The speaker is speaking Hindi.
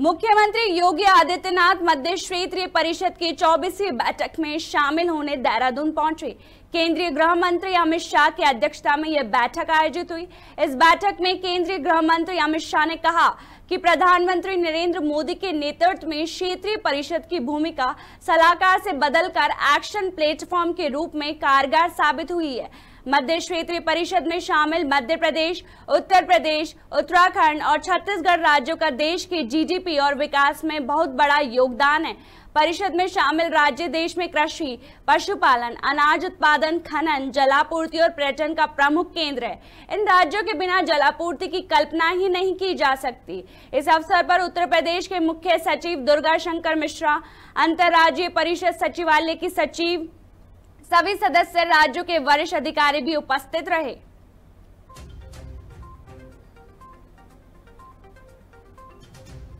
मुख्यमंत्री योगी आदित्यनाथ मध्य क्षेत्रीय परिषद की चौबीसवीं बैठक में शामिल होने देहरादून पहुंचे केंद्रीय गृह मंत्री अमित शाह की अध्यक्षता में यह बैठक आयोजित हुई इस बैठक में केंद्रीय गृह मंत्री अमित शाह ने कहा कि प्रधानमंत्री नरेंद्र मोदी के नेतृत्व में क्षेत्रीय परिषद की भूमिका सलाहकार से बदलकर एक्शन प्लेटफॉर्म के रूप में कारगर साबित हुई है मध्य क्षेत्रीय परिषद में शामिल मध्य प्रदेश उत्तर प्रदेश उत्तराखंड और छत्तीसगढ़ राज्यों का देश के जीडीपी और विकास में बहुत बड़ा योगदान है परिषद में शामिल राज्य देश में कृषि पशुपालन अनाज उत्पादन खनन जलापूर्ति और पर्यटन का प्रमुख केंद्र है इन राज्यों के बिना जलापूर्ति की कल्पना ही नहीं की जा सकती इस अवसर पर उत्तर प्रदेश के मुख्य सचिव दुर्गा शंकर मिश्रा अंतर्राज्यीय परिषद सचिवालय की सचिव सभी सदस्य राज्यों के वरिष्ठ अधिकारी भी उपस्थित रहे